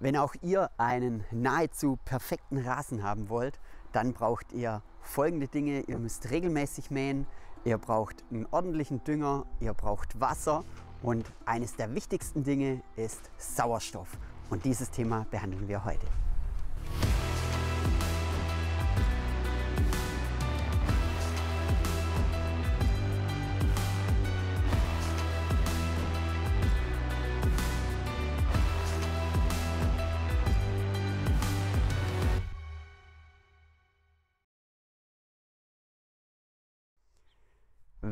Wenn auch ihr einen nahezu perfekten Rasen haben wollt, dann braucht ihr folgende Dinge. Ihr müsst regelmäßig mähen, ihr braucht einen ordentlichen Dünger, ihr braucht Wasser und eines der wichtigsten Dinge ist Sauerstoff. Und dieses Thema behandeln wir heute.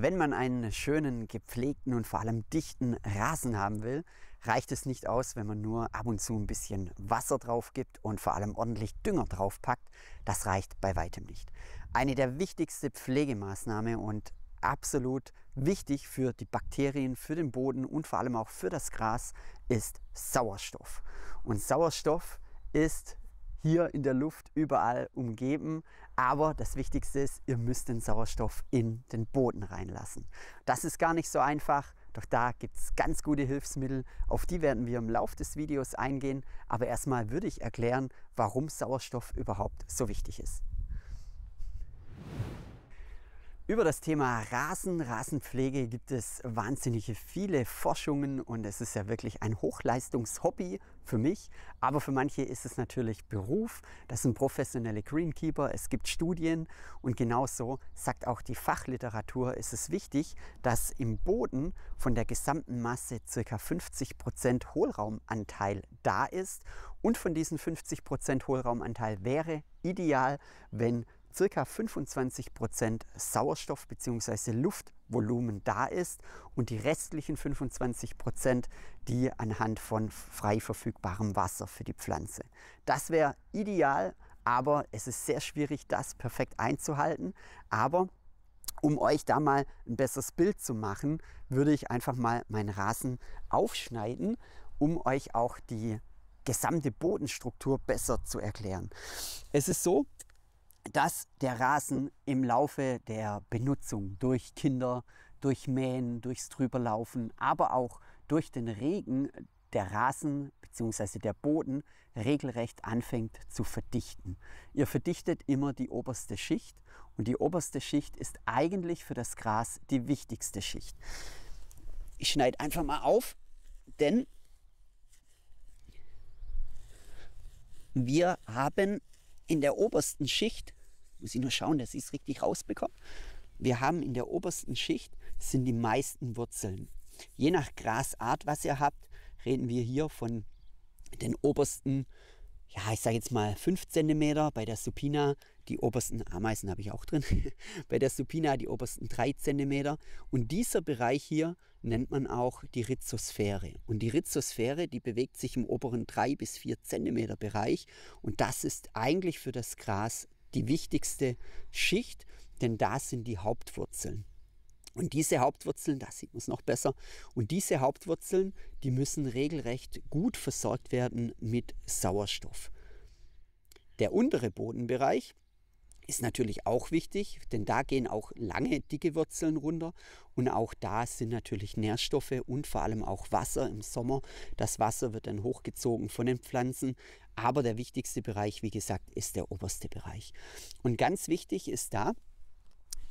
Wenn man einen schönen, gepflegten und vor allem dichten Rasen haben will, reicht es nicht aus, wenn man nur ab und zu ein bisschen Wasser drauf gibt und vor allem ordentlich Dünger drauf packt. Das reicht bei weitem nicht. Eine der wichtigsten Pflegemaßnahmen und absolut wichtig für die Bakterien, für den Boden und vor allem auch für das Gras ist Sauerstoff. Und Sauerstoff ist hier in der Luft überall umgeben. Aber das Wichtigste ist, ihr müsst den Sauerstoff in den Boden reinlassen. Das ist gar nicht so einfach, doch da gibt es ganz gute Hilfsmittel. Auf die werden wir im Laufe des Videos eingehen. Aber erstmal würde ich erklären, warum Sauerstoff überhaupt so wichtig ist. Über das Thema Rasen, Rasenpflege gibt es wahnsinnig viele Forschungen und es ist ja wirklich ein Hochleistungshobby für mich. Aber für manche ist es natürlich Beruf. Das sind professionelle Greenkeeper, es gibt Studien und genauso sagt auch die Fachliteratur, ist es wichtig, dass im Boden von der gesamten Masse ca. 50% Prozent Hohlraumanteil da ist. Und von diesen 50% Prozent Hohlraumanteil wäre ideal, wenn ca. 25% Prozent Sauerstoff bzw. Luftvolumen da ist und die restlichen 25%, Prozent die anhand von frei verfügbarem Wasser für die Pflanze. Das wäre ideal, aber es ist sehr schwierig, das perfekt einzuhalten. Aber um euch da mal ein besseres Bild zu machen, würde ich einfach mal meinen Rasen aufschneiden, um euch auch die gesamte Bodenstruktur besser zu erklären. Es ist so, dass der Rasen im Laufe der Benutzung durch Kinder, durch Mähen, durchs Drüberlaufen, aber auch durch den Regen der Rasen bzw. der Boden regelrecht anfängt zu verdichten. Ihr verdichtet immer die oberste Schicht und die oberste Schicht ist eigentlich für das Gras die wichtigste Schicht. Ich schneide einfach mal auf, denn wir haben in der obersten Schicht, muss ich nur schauen, dass ich es richtig rausbekomme, wir haben in der obersten Schicht sind die meisten Wurzeln. Je nach Grasart, was ihr habt, reden wir hier von den obersten, ja, ich sage jetzt mal 5 cm, bei der Supina die obersten, Ameisen habe ich auch drin, bei der Supina die obersten 3 cm und dieser Bereich hier nennt man auch die Rhizosphäre. Und die Rhizosphäre, die bewegt sich im oberen 3 bis 4 Zentimeter Bereich. Und das ist eigentlich für das Gras die wichtigste Schicht, denn da sind die Hauptwurzeln. Und diese Hauptwurzeln, da sieht man es noch besser, und diese Hauptwurzeln, die müssen regelrecht gut versorgt werden mit Sauerstoff. Der untere Bodenbereich, ist natürlich auch wichtig, denn da gehen auch lange dicke Wurzeln runter und auch da sind natürlich Nährstoffe und vor allem auch Wasser im Sommer. Das Wasser wird dann hochgezogen von den Pflanzen, aber der wichtigste Bereich, wie gesagt, ist der oberste Bereich. Und ganz wichtig ist da,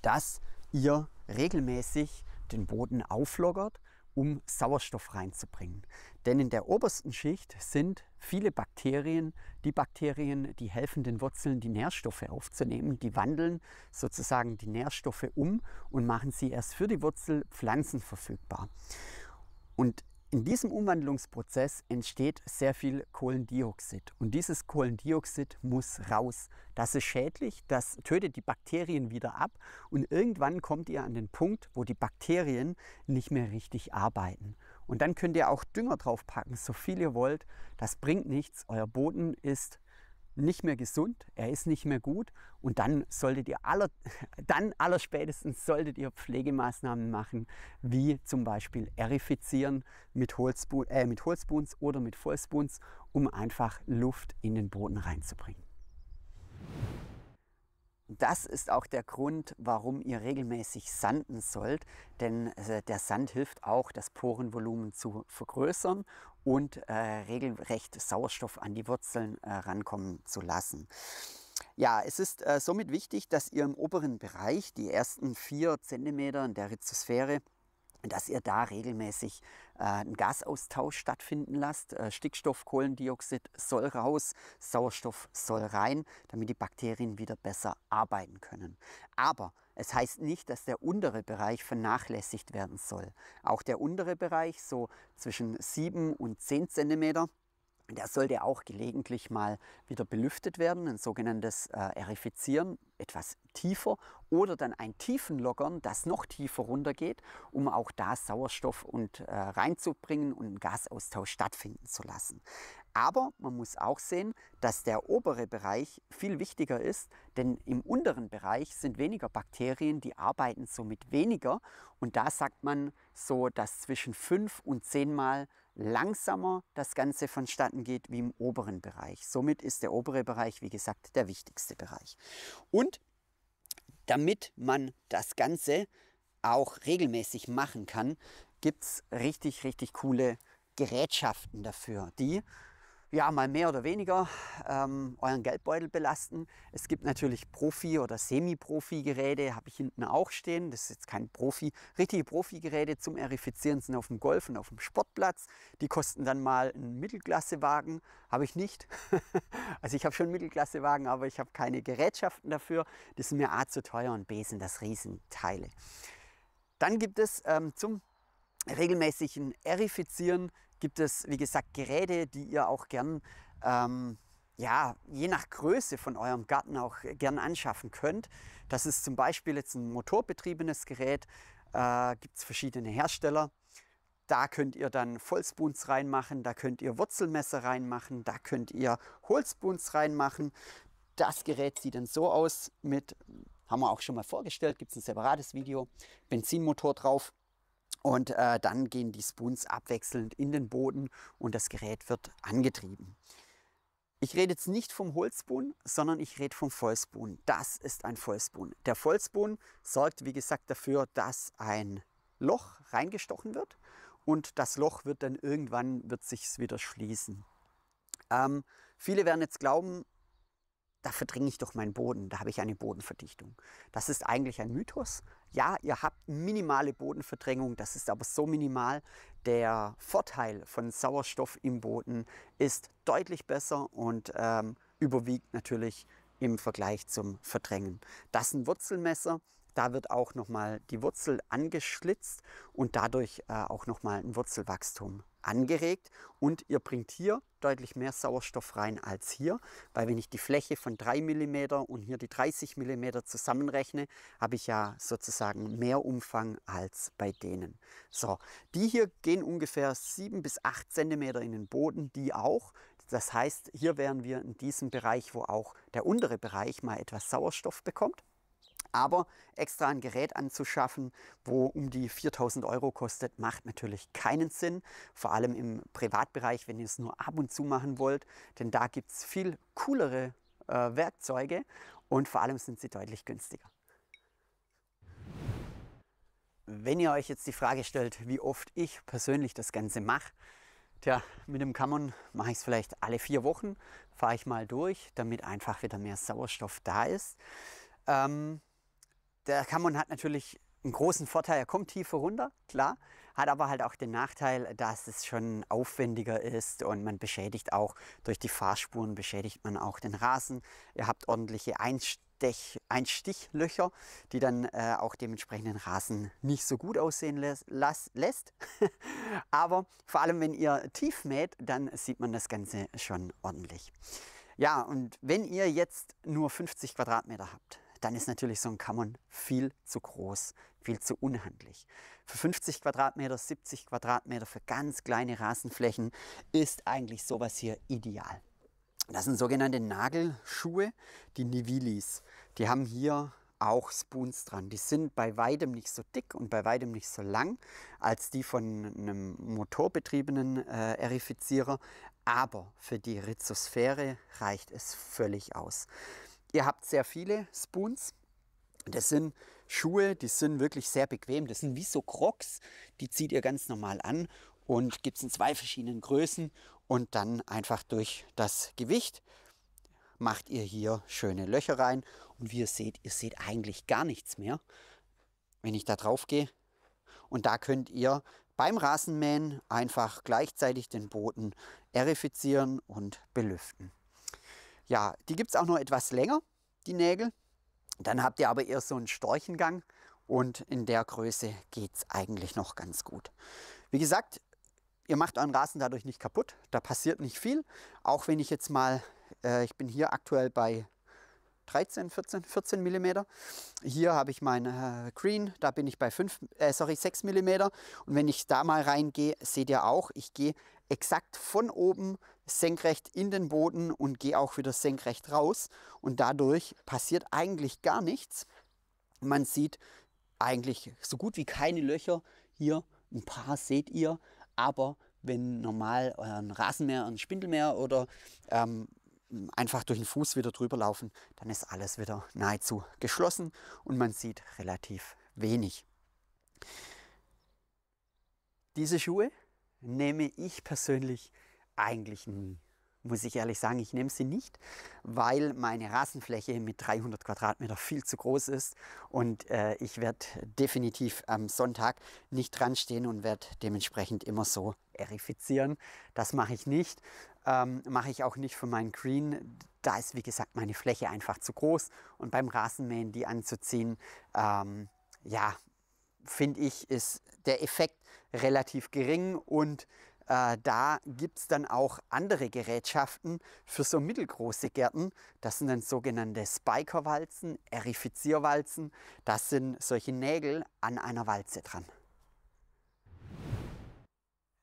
dass ihr regelmäßig den Boden aufloggert um Sauerstoff reinzubringen. Denn in der obersten Schicht sind viele Bakterien, die Bakterien, die helfen den Wurzeln, die Nährstoffe aufzunehmen, die wandeln sozusagen die Nährstoffe um und machen sie erst für die Wurzel Pflanzen verfügbar. Und in diesem Umwandlungsprozess entsteht sehr viel Kohlendioxid und dieses Kohlendioxid muss raus. Das ist schädlich, das tötet die Bakterien wieder ab und irgendwann kommt ihr an den Punkt, wo die Bakterien nicht mehr richtig arbeiten. Und dann könnt ihr auch Dünger draufpacken, so viel ihr wollt. Das bringt nichts, euer Boden ist nicht mehr gesund, er ist nicht mehr gut und dann solltet ihr aller, dann allerspätestens solltet ihr Pflegemaßnahmen machen, wie zum Beispiel erifizieren mit, Holzbu äh, mit Holzbuns oder mit Vollsbuns, um einfach Luft in den Boden reinzubringen. Das ist auch der Grund, warum ihr regelmäßig sanden sollt, denn äh, der Sand hilft auch, das Porenvolumen zu vergrößern und äh, regelrecht Sauerstoff an die Wurzeln äh, rankommen zu lassen. Ja, es ist äh, somit wichtig, dass ihr im oberen Bereich die ersten vier Zentimeter in der Rhizosphäre dass ihr da regelmäßig äh, einen Gasaustausch stattfinden lasst. Äh, Stickstoff, Kohlendioxid soll raus, Sauerstoff soll rein, damit die Bakterien wieder besser arbeiten können. Aber es heißt nicht, dass der untere Bereich vernachlässigt werden soll. Auch der untere Bereich, so zwischen 7 und 10 Zentimeter, der sollte auch gelegentlich mal wieder belüftet werden, ein sogenanntes äh, Erifizieren, etwas tiefer oder dann ein Tiefenlockern, das noch tiefer runtergeht, um auch da Sauerstoff und äh, reinzubringen und einen Gasaustausch stattfinden zu lassen. Aber man muss auch sehen, dass der obere Bereich viel wichtiger ist, denn im unteren Bereich sind weniger Bakterien, die arbeiten somit weniger und da sagt man so, dass zwischen fünf und zehnmal Mal langsamer das Ganze vonstatten geht wie im oberen Bereich. Somit ist der obere Bereich, wie gesagt, der wichtigste Bereich. Und damit man das Ganze auch regelmäßig machen kann, gibt es richtig, richtig coole Gerätschaften dafür, die ja, mal mehr oder weniger ähm, euren Geldbeutel belasten. Es gibt natürlich Profi- oder Semi-Profi-Geräte, habe ich hinten auch stehen. Das ist jetzt kein Profi. Richtige Profi-Geräte zum Erifizieren sind auf dem Golf und auf dem Sportplatz. Die kosten dann mal einen Mittelklassewagen. Habe ich nicht. also ich habe schon Mittelklassewagen, aber ich habe keine Gerätschaften dafür. Das sind mir A zu teuer und B sind das Riesenteile. Dann gibt es ähm, zum regelmäßigen Erifizieren gibt es, wie gesagt, Geräte, die ihr auch gern, ähm, ja, je nach Größe von eurem Garten auch gern anschaffen könnt. Das ist zum Beispiel jetzt ein motorbetriebenes Gerät, äh, gibt es verschiedene Hersteller. Da könnt ihr dann Vollspoons reinmachen, da könnt ihr Wurzelmesser reinmachen, da könnt ihr Hohlspoons reinmachen. Das Gerät sieht dann so aus mit, haben wir auch schon mal vorgestellt, gibt es ein separates Video, Benzinmotor drauf. Und äh, dann gehen die Spoons abwechselnd in den Boden und das Gerät wird angetrieben. Ich rede jetzt nicht vom Holzbohnen, sondern ich rede vom Vollspoon. Das ist ein Vollspoon. Der Vollspoon sorgt, wie gesagt, dafür, dass ein Loch reingestochen wird und das Loch wird dann irgendwann, wird sich's wieder schließen. Ähm, viele werden jetzt glauben, da verdringe ich doch meinen Boden, da habe ich eine Bodenverdichtung. Das ist eigentlich ein Mythos. Ja, ihr habt minimale Bodenverdrängung, das ist aber so minimal. Der Vorteil von Sauerstoff im Boden ist deutlich besser und ähm, überwiegt natürlich im Vergleich zum Verdrängen. Das ist ein Wurzelmesser, da wird auch nochmal die Wurzel angeschlitzt und dadurch äh, auch nochmal ein Wurzelwachstum angeregt und ihr bringt hier deutlich mehr Sauerstoff rein als hier, weil wenn ich die Fläche von 3 mm und hier die 30 mm zusammenrechne, habe ich ja sozusagen mehr Umfang als bei denen. So, die hier gehen ungefähr 7 bis 8 cm in den Boden, die auch. Das heißt, hier wären wir in diesem Bereich, wo auch der untere Bereich mal etwas Sauerstoff bekommt. Aber extra ein Gerät anzuschaffen, wo um die 4000 Euro kostet, macht natürlich keinen Sinn. Vor allem im Privatbereich, wenn ihr es nur ab und zu machen wollt. Denn da gibt es viel coolere äh, Werkzeuge und vor allem sind sie deutlich günstiger. Wenn ihr euch jetzt die Frage stellt, wie oft ich persönlich das Ganze mache, Tja, mit dem Kammern mache ich es vielleicht alle vier Wochen, fahre ich mal durch, damit einfach wieder mehr Sauerstoff da ist. Ähm, der Kammon hat natürlich einen großen Vorteil, er kommt tiefer runter, klar, hat aber halt auch den Nachteil, dass es schon aufwendiger ist und man beschädigt auch durch die Fahrspuren, beschädigt man auch den Rasen. Ihr habt ordentliche Einstech, Einstichlöcher, die dann äh, auch dementsprechenden Rasen nicht so gut aussehen läs lässt. aber vor allem, wenn ihr tief mäht, dann sieht man das Ganze schon ordentlich. Ja, und wenn ihr jetzt nur 50 Quadratmeter habt, dann ist natürlich so ein Kammern viel zu groß, viel zu unhandlich. Für 50 Quadratmeter, 70 Quadratmeter, für ganz kleine Rasenflächen ist eigentlich sowas hier ideal. Das sind sogenannte Nagelschuhe, die Nivilis. Die haben hier auch Spoons dran. Die sind bei weitem nicht so dick und bei weitem nicht so lang als die von einem motorbetriebenen äh, Erifizierer, aber für die Rhizosphäre reicht es völlig aus. Ihr habt sehr viele Spoons. Das sind Schuhe, die sind wirklich sehr bequem. Das sind wie so Crocs. Die zieht ihr ganz normal an und gibt es in zwei verschiedenen Größen. Und dann einfach durch das Gewicht macht ihr hier schöne Löcher rein. Und wie ihr seht, ihr seht eigentlich gar nichts mehr, wenn ich da drauf gehe. Und da könnt ihr beim Rasenmähen einfach gleichzeitig den Boden erifizieren und belüften. Ja, die gibt es auch noch etwas länger, die Nägel. Dann habt ihr aber eher so einen Storchengang und in der Größe geht es eigentlich noch ganz gut. Wie gesagt, ihr macht euren Rasen dadurch nicht kaputt, da passiert nicht viel. Auch wenn ich jetzt mal, äh, ich bin hier aktuell bei 13, 14, 14 mm. Hier habe ich mein äh, Green, da bin ich bei 5, äh, sorry, 6 mm. Und wenn ich da mal reingehe, seht ihr auch, ich gehe exakt von oben senkrecht in den Boden und gehe auch wieder senkrecht raus. Und dadurch passiert eigentlich gar nichts. Man sieht eigentlich so gut wie keine Löcher. Hier ein paar seht ihr, aber wenn normal äh, ein Rasenmäher, ein Spindelmäher oder ähm, einfach durch den Fuß wieder drüber laufen, dann ist alles wieder nahezu geschlossen und man sieht relativ wenig. Diese Schuhe nehme ich persönlich eigentlich nie, muss ich ehrlich sagen. Ich nehme sie nicht, weil meine Rasenfläche mit 300 Quadratmeter viel zu groß ist und äh, ich werde definitiv am Sonntag nicht dran stehen und werde dementsprechend immer so erifizieren. Das mache ich nicht. Ähm, mache ich auch nicht für meinen Green. Da ist, wie gesagt, meine Fläche einfach zu groß und beim Rasenmähen die anzuziehen, ähm, ja, finde ich, ist der Effekt relativ gering und äh, da gibt es dann auch andere Gerätschaften für so mittelgroße Gärten. Das sind dann sogenannte Spikerwalzen, Erifizierwalzen. Das sind solche Nägel an einer Walze dran.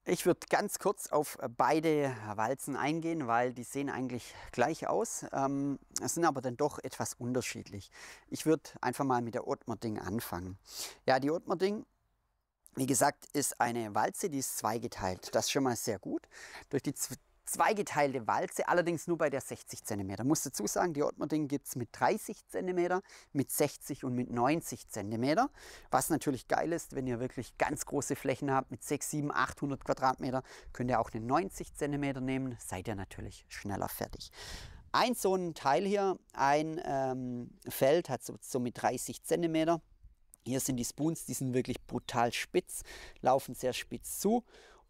Ich würde ganz kurz auf beide Walzen eingehen, weil die sehen eigentlich gleich aus, ähm, sind aber dann doch etwas unterschiedlich. Ich würde einfach mal mit der Ottmerding anfangen. Ja, die Ottmerding wie gesagt, ist eine Walze, die ist zweigeteilt. Das ist schon mal sehr gut. Durch die zweigeteilte Walze, allerdings nur bei der 60 cm. Ich Muss dazu sagen, die Ottmerding gibt es mit 30 cm, mit 60 und mit 90 cm. Was natürlich geil ist, wenn ihr wirklich ganz große Flächen habt, mit 6, 7, 800 Quadratmeter, könnt ihr auch eine 90 cm nehmen, seid ihr natürlich schneller fertig. Ein so ein Teil hier, ein ähm, Feld hat so, so mit 30 cm hier sind die Spoons, die sind wirklich brutal spitz, laufen sehr spitz zu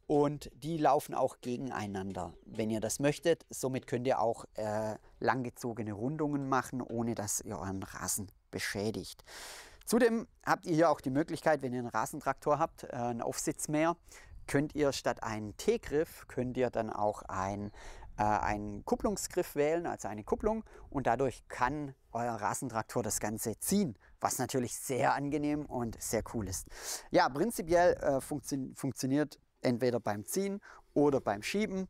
und die laufen auch gegeneinander, wenn ihr das möchtet. Somit könnt ihr auch äh, langgezogene Rundungen machen, ohne dass ihr euren Rasen beschädigt. Zudem habt ihr hier auch die Möglichkeit, wenn ihr einen Rasentraktor habt, äh, einen Aufsitzmäher, könnt ihr statt einen T-Griff, könnt ihr dann auch ein äh, einen Kupplungsgriff wählen, also eine Kupplung und dadurch kann euer Rasentraktor das Ganze ziehen, was natürlich sehr angenehm und sehr cool ist. Ja, prinzipiell äh, funktio funktioniert entweder beim Ziehen oder beim Schieben.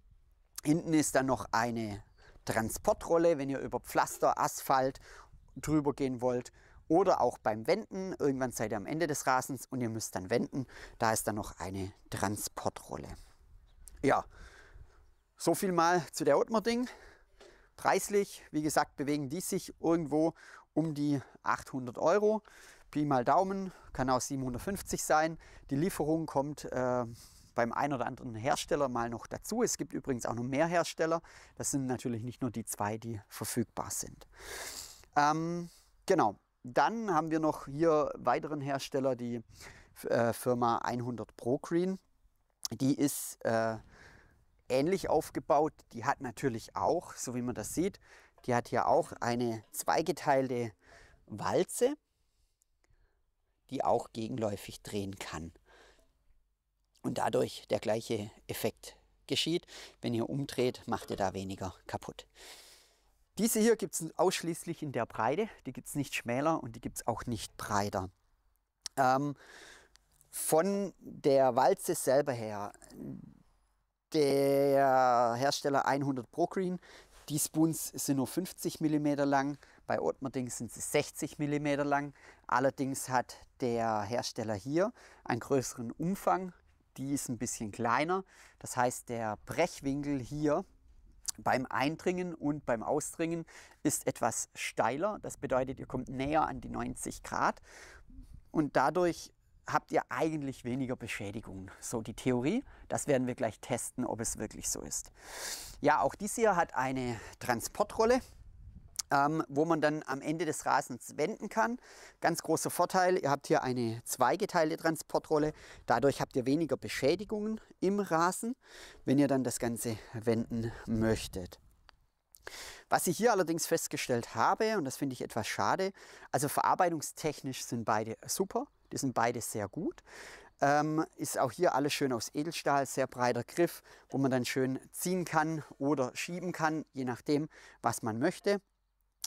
Hinten ist dann noch eine Transportrolle, wenn ihr über Pflaster, Asphalt drüber gehen wollt oder auch beim Wenden. Irgendwann seid ihr am Ende des Rasens und ihr müsst dann wenden. Da ist dann noch eine Transportrolle. Ja, so viel mal zu der Ottmerding. Preislich, wie gesagt, bewegen die sich irgendwo um die 800 Euro. Pi mal Daumen, kann auch 750 sein. Die Lieferung kommt äh, beim einen oder anderen Hersteller mal noch dazu. Es gibt übrigens auch noch mehr Hersteller. Das sind natürlich nicht nur die zwei, die verfügbar sind. Ähm, genau, dann haben wir noch hier weiteren Hersteller, die äh, Firma 100 Pro Green. Die ist äh, ähnlich aufgebaut. Die hat natürlich auch, so wie man das sieht, die hat hier auch eine zweigeteilte Walze, die auch gegenläufig drehen kann. Und dadurch der gleiche Effekt geschieht. Wenn ihr umdreht, macht ihr da weniger kaputt. Diese hier gibt es ausschließlich in der Breite. Die gibt es nicht schmäler und die gibt es auch nicht breiter. Ähm, von der Walze selber her, der Hersteller 100 Pro Green. Die Spoons sind nur 50 mm lang, bei Ottmerding sind sie 60 mm lang. Allerdings hat der Hersteller hier einen größeren Umfang, die ist ein bisschen kleiner. Das heißt, der Brechwinkel hier beim Eindringen und beim Ausdringen ist etwas steiler. Das bedeutet, ihr kommt näher an die 90 Grad und dadurch habt ihr eigentlich weniger Beschädigungen. So die Theorie, das werden wir gleich testen, ob es wirklich so ist. Ja, auch dies hier hat eine Transportrolle, ähm, wo man dann am Ende des Rasens wenden kann. Ganz großer Vorteil, ihr habt hier eine zweigeteilte Transportrolle. Dadurch habt ihr weniger Beschädigungen im Rasen, wenn ihr dann das Ganze wenden möchtet. Was ich hier allerdings festgestellt habe, und das finde ich etwas schade, also verarbeitungstechnisch sind beide super. Die sind beide sehr gut. Ähm, ist auch hier alles schön aus Edelstahl, sehr breiter Griff, wo man dann schön ziehen kann oder schieben kann, je nachdem, was man möchte.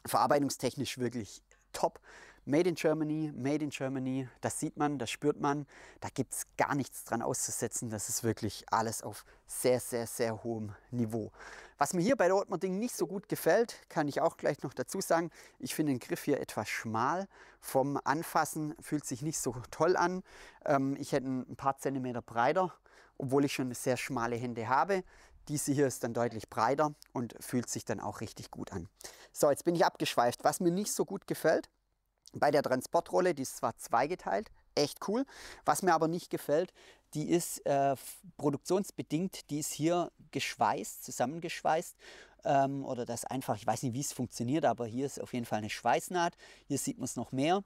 Verarbeitungstechnisch wirklich top. Made in Germany, Made in Germany, das sieht man, das spürt man. Da gibt es gar nichts dran auszusetzen. Das ist wirklich alles auf sehr, sehr, sehr hohem Niveau. Was mir hier bei der Ottmar-Ding nicht so gut gefällt, kann ich auch gleich noch dazu sagen. Ich finde den Griff hier etwas schmal. Vom Anfassen fühlt sich nicht so toll an. Ähm, ich hätte ein paar Zentimeter breiter, obwohl ich schon sehr schmale Hände habe. Diese hier ist dann deutlich breiter und fühlt sich dann auch richtig gut an. So, jetzt bin ich abgeschweift. Was mir nicht so gut gefällt, bei der Transportrolle, die ist zwar zweigeteilt, echt cool. Was mir aber nicht gefällt, die ist äh, produktionsbedingt, die ist hier geschweißt, zusammengeschweißt. Ähm, oder das einfach, ich weiß nicht, wie es funktioniert, aber hier ist auf jeden Fall eine Schweißnaht. Hier sieht man es noch mehr.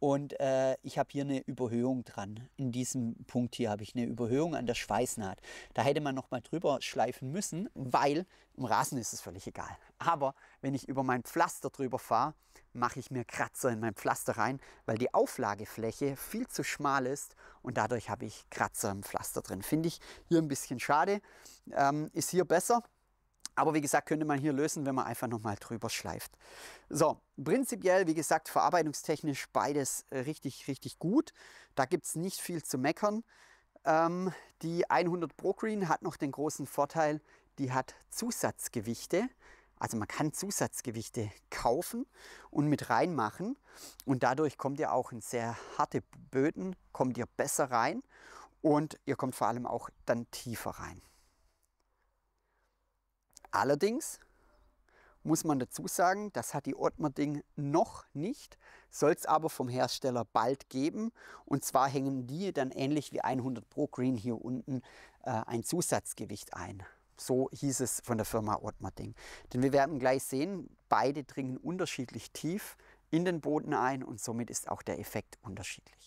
Und äh, ich habe hier eine Überhöhung dran. In diesem Punkt hier habe ich eine Überhöhung an der Schweißnaht. Da hätte man nochmal drüber schleifen müssen, weil im Rasen ist es völlig egal. Aber wenn ich über mein Pflaster drüber fahre, mache ich mir Kratzer in mein Pflaster rein, weil die Auflagefläche viel zu schmal ist und dadurch habe ich Kratzer im Pflaster drin. Finde ich hier ein bisschen schade. Ähm, ist hier besser. Aber wie gesagt, könnte man hier lösen, wenn man einfach nochmal drüber schleift. So, prinzipiell, wie gesagt, verarbeitungstechnisch beides äh, richtig, richtig gut. Da gibt es nicht viel zu meckern. Ähm, die 100 Pro Green hat noch den großen Vorteil, die hat Zusatzgewichte. Also man kann Zusatzgewichte kaufen und mit reinmachen. Und dadurch kommt ihr auch in sehr harte Böden, kommt ihr besser rein und ihr kommt vor allem auch dann tiefer rein. Allerdings muss man dazu sagen, das hat die Ottmerding noch nicht, soll es aber vom Hersteller bald geben. Und zwar hängen die dann ähnlich wie 100 Pro Green hier unten äh, ein Zusatzgewicht ein. So hieß es von der Firma Ottmerding. Denn wir werden gleich sehen, beide dringen unterschiedlich tief in den Boden ein und somit ist auch der Effekt unterschiedlich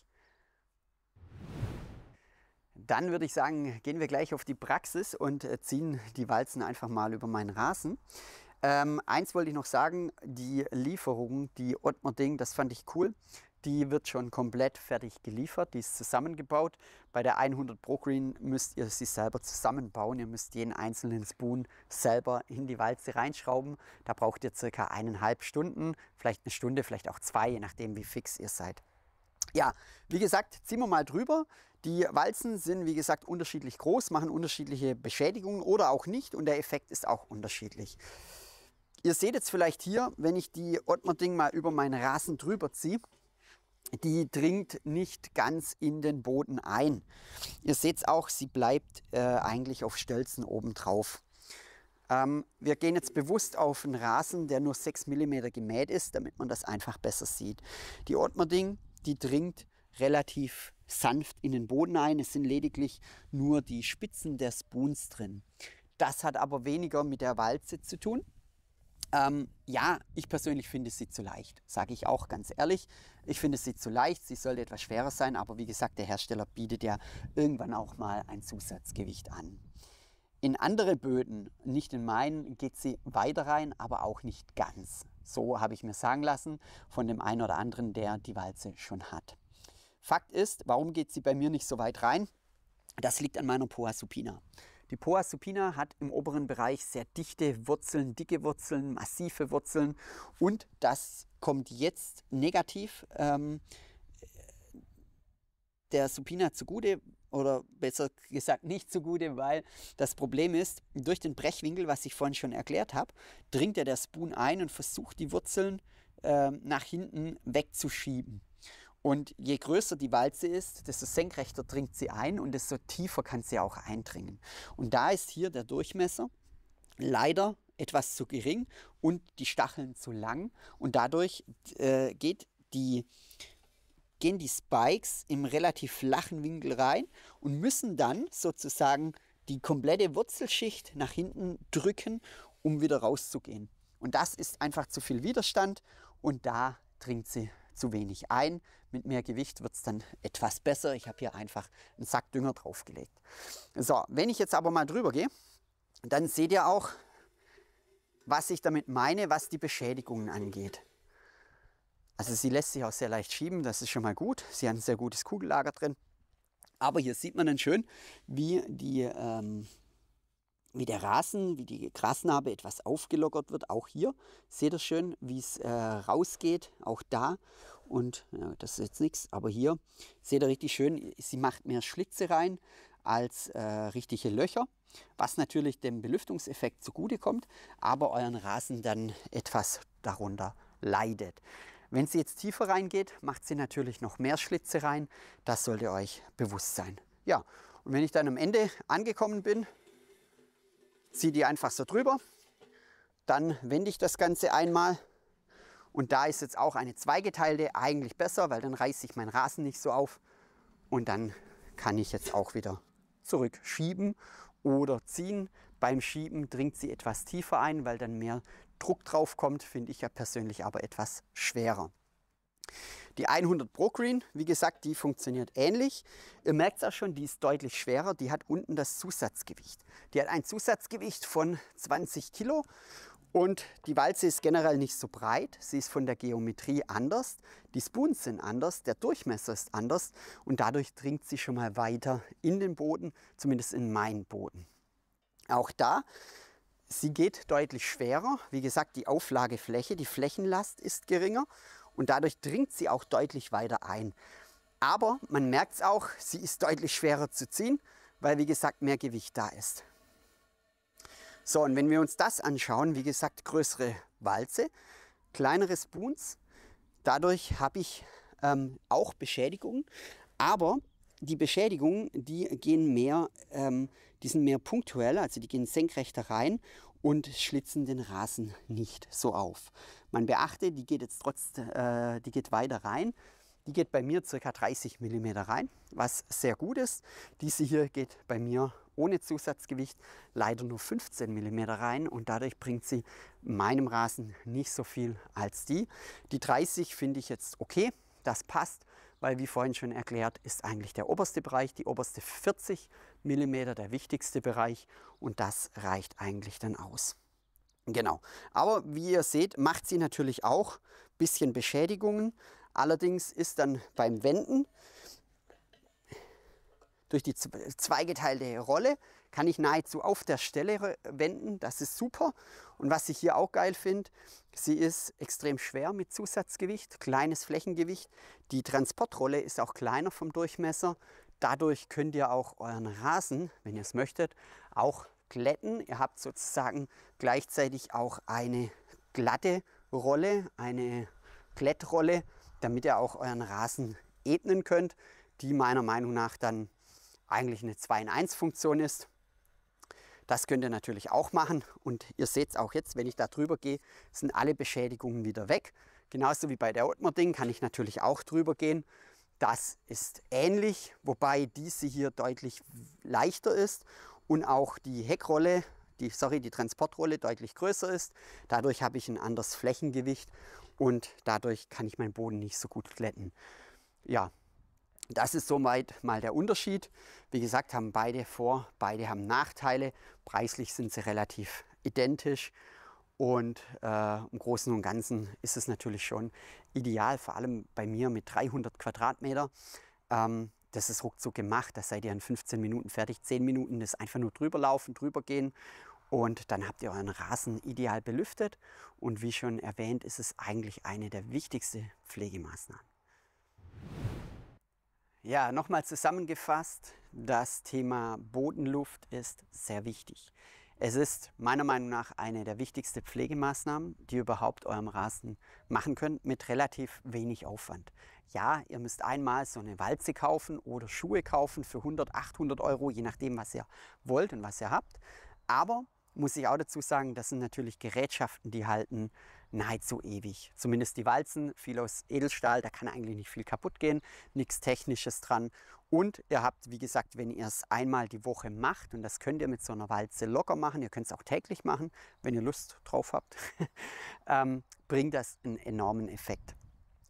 dann würde ich sagen, gehen wir gleich auf die Praxis und äh, ziehen die Walzen einfach mal über meinen Rasen. Ähm, eins wollte ich noch sagen, die Lieferung, die Ottmer Ding, das fand ich cool. Die wird schon komplett fertig geliefert, die ist zusammengebaut. Bei der 100 Pro Green müsst ihr sie selber zusammenbauen. Ihr müsst jeden einzelnen Spoon selber in die Walze reinschrauben. Da braucht ihr circa eineinhalb Stunden, vielleicht eine Stunde, vielleicht auch zwei, je nachdem wie fix ihr seid. Ja, wie gesagt, ziehen wir mal drüber. Die Walzen sind, wie gesagt, unterschiedlich groß, machen unterschiedliche Beschädigungen oder auch nicht und der Effekt ist auch unterschiedlich. Ihr seht jetzt vielleicht hier, wenn ich die Ottmer-Ding mal über meinen Rasen drüber ziehe, die dringt nicht ganz in den Boden ein. Ihr seht es auch, sie bleibt äh, eigentlich auf Stelzen oben drauf. Ähm, wir gehen jetzt bewusst auf einen Rasen, der nur 6 mm gemäht ist, damit man das einfach besser sieht. Die Ottmer-Ding, die dringt relativ sanft in den Boden ein. Es sind lediglich nur die Spitzen der Spoons drin. Das hat aber weniger mit der Walze zu tun. Ähm, ja, ich persönlich finde sie zu leicht, sage ich auch ganz ehrlich. Ich finde sie zu leicht, sie sollte etwas schwerer sein, aber wie gesagt, der Hersteller bietet ja irgendwann auch mal ein Zusatzgewicht an. In andere Böden, nicht in meinen, geht sie weiter rein, aber auch nicht ganz. So habe ich mir sagen lassen von dem einen oder anderen, der die Walze schon hat. Fakt ist, warum geht sie bei mir nicht so weit rein? Das liegt an meiner Poa supina. Die Poa supina hat im oberen Bereich sehr dichte Wurzeln, dicke Wurzeln, massive Wurzeln und das kommt jetzt negativ ähm, der Supina zugute oder besser gesagt nicht zugute, weil das Problem ist, durch den Brechwinkel, was ich vorhin schon erklärt habe, dringt ja der Spoon ein und versucht die Wurzeln äh, nach hinten wegzuschieben. Und je größer die Walze ist, desto senkrechter dringt sie ein und desto tiefer kann sie auch eindringen. Und da ist hier der Durchmesser leider etwas zu gering und die Stacheln zu lang. Und dadurch äh, geht die, gehen die Spikes im relativ flachen Winkel rein und müssen dann sozusagen die komplette Wurzelschicht nach hinten drücken, um wieder rauszugehen. Und das ist einfach zu viel Widerstand und da dringt sie zu wenig ein. Mit mehr Gewicht wird es dann etwas besser. Ich habe hier einfach einen Sack Dünger draufgelegt. So, wenn ich jetzt aber mal drüber gehe, dann seht ihr auch, was ich damit meine, was die Beschädigungen angeht. Also sie lässt sich auch sehr leicht schieben, das ist schon mal gut. Sie hat ein sehr gutes Kugellager drin. Aber hier sieht man dann schön, wie, die, ähm, wie der Rasen, wie die Grasnarbe etwas aufgelockert wird. Auch hier seht ihr schön, wie es äh, rausgeht, auch da. Und ja, das ist jetzt nichts, aber hier seht ihr richtig schön, sie macht mehr Schlitze rein als äh, richtige Löcher, was natürlich dem Belüftungseffekt zugute kommt, aber euren Rasen dann etwas darunter leidet. Wenn sie jetzt tiefer reingeht, macht sie natürlich noch mehr Schlitze rein. Das sollte euch bewusst sein. Ja, und wenn ich dann am Ende angekommen bin, ziehe die einfach so drüber. Dann wende ich das Ganze einmal und da ist jetzt auch eine zweigeteilte eigentlich besser, weil dann reiße ich meinen Rasen nicht so auf. Und dann kann ich jetzt auch wieder zurückschieben oder ziehen. Beim Schieben dringt sie etwas tiefer ein, weil dann mehr Druck drauf kommt, finde ich ja persönlich aber etwas schwerer. Die 100 Pro Green, wie gesagt, die funktioniert ähnlich. Ihr merkt es auch schon, die ist deutlich schwerer. Die hat unten das Zusatzgewicht. Die hat ein Zusatzgewicht von 20 Kilo und die Walze ist generell nicht so breit, sie ist von der Geometrie anders, die Spoons sind anders, der Durchmesser ist anders und dadurch dringt sie schon mal weiter in den Boden, zumindest in meinen Boden. Auch da, sie geht deutlich schwerer, wie gesagt die Auflagefläche, die Flächenlast ist geringer und dadurch dringt sie auch deutlich weiter ein. Aber man merkt es auch, sie ist deutlich schwerer zu ziehen, weil wie gesagt mehr Gewicht da ist. So, und wenn wir uns das anschauen, wie gesagt, größere Walze, kleinere Spoons, dadurch habe ich ähm, auch Beschädigungen, aber die Beschädigungen, die gehen mehr, ähm, die sind mehr punktuell, also die gehen senkrechter rein und schlitzen den Rasen nicht so auf. Man beachte, die geht jetzt trotz, äh, die geht weiter rein. Die geht bei mir ca. 30 mm rein, was sehr gut ist. Diese hier geht bei mir ohne Zusatzgewicht leider nur 15 mm rein und dadurch bringt sie meinem Rasen nicht so viel als die. Die 30 finde ich jetzt okay, das passt, weil wie vorhin schon erklärt, ist eigentlich der oberste Bereich, die oberste 40 mm der wichtigste Bereich und das reicht eigentlich dann aus. Genau, aber wie ihr seht, macht sie natürlich auch ein bisschen Beschädigungen. Allerdings ist dann beim Wenden durch die zweigeteilte Rolle kann ich nahezu auf der Stelle wenden. Das ist super. Und was ich hier auch geil finde, sie ist extrem schwer mit Zusatzgewicht, kleines Flächengewicht. Die Transportrolle ist auch kleiner vom Durchmesser. Dadurch könnt ihr auch euren Rasen, wenn ihr es möchtet, auch glätten. Ihr habt sozusagen gleichzeitig auch eine glatte Rolle, eine Glättrolle, damit ihr auch euren Rasen ebnen könnt, die meiner Meinung nach dann eigentlich eine 2 in 1 Funktion ist. Das könnt ihr natürlich auch machen und ihr seht es auch jetzt, wenn ich da drüber gehe, sind alle Beschädigungen wieder weg. Genauso wie bei der Otmer-Ding kann ich natürlich auch drüber gehen. Das ist ähnlich, wobei diese hier deutlich leichter ist und auch die Heckrolle, die, sorry, die Transportrolle deutlich größer ist. Dadurch habe ich ein anderes Flächengewicht und dadurch kann ich meinen Boden nicht so gut glätten. Ja, das ist soweit mal der Unterschied. Wie gesagt, haben beide Vor-, beide haben Nachteile. Preislich sind sie relativ identisch. Und äh, im Großen und Ganzen ist es natürlich schon ideal, vor allem bei mir mit 300 Quadratmeter. Ähm, das ist ruckzuck gemacht, da seid ihr in 15 Minuten fertig. 10 Minuten ist einfach nur drüber laufen, drüber gehen und dann habt ihr euren Rasen ideal belüftet. Und wie schon erwähnt, ist es eigentlich eine der wichtigsten Pflegemaßnahmen. Ja, nochmal zusammengefasst, das Thema Bodenluft ist sehr wichtig. Es ist meiner Meinung nach eine der wichtigsten Pflegemaßnahmen, die ihr überhaupt eurem Rasen machen könnt, mit relativ wenig Aufwand. Ja, ihr müsst einmal so eine Walze kaufen oder Schuhe kaufen für 100, 800 Euro, je nachdem, was ihr wollt und was ihr habt. Aber muss ich auch dazu sagen, das sind natürlich Gerätschaften, die halten nahezu ewig. Zumindest die Walzen, viel aus Edelstahl, da kann eigentlich nicht viel kaputt gehen, nichts Technisches dran. Und ihr habt, wie gesagt, wenn ihr es einmal die Woche macht, und das könnt ihr mit so einer Walze locker machen, ihr könnt es auch täglich machen, wenn ihr Lust drauf habt, ähm, bringt das einen enormen Effekt.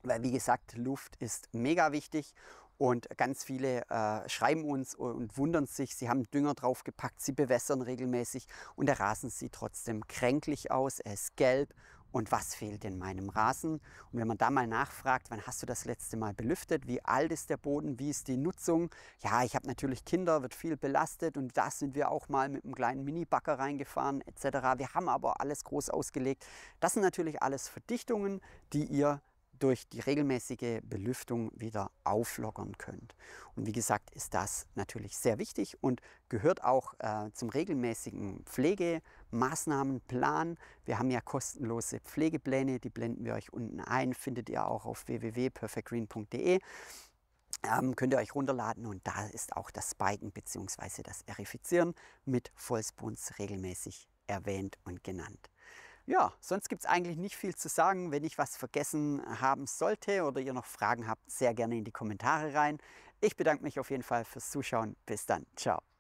Weil, wie gesagt, Luft ist mega wichtig und ganz viele äh, schreiben uns und wundern sich, sie haben Dünger draufgepackt, sie bewässern regelmäßig und der Rasen sieht trotzdem kränklich aus, er ist gelb und was fehlt in meinem Rasen. Und wenn man da mal nachfragt, wann hast du das letzte Mal belüftet, wie alt ist der Boden, wie ist die Nutzung, ja, ich habe natürlich Kinder, wird viel belastet und da sind wir auch mal mit einem kleinen Mini-Bagger reingefahren etc. Wir haben aber alles groß ausgelegt. Das sind natürlich alles Verdichtungen, die ihr durch die regelmäßige Belüftung wieder auflockern könnt. Und wie gesagt, ist das natürlich sehr wichtig und gehört auch äh, zum regelmäßigen Pflegemaßnahmenplan. Wir haben ja kostenlose Pflegepläne, die blenden wir euch unten ein, findet ihr auch auf www.perfectgreen.de. Ähm, könnt ihr euch runterladen und da ist auch das Spiken bzw. das Erifizieren mit Vollspons regelmäßig erwähnt und genannt. Ja, sonst gibt es eigentlich nicht viel zu sagen. Wenn ich was vergessen haben sollte oder ihr noch Fragen habt, sehr gerne in die Kommentare rein. Ich bedanke mich auf jeden Fall fürs Zuschauen. Bis dann. Ciao.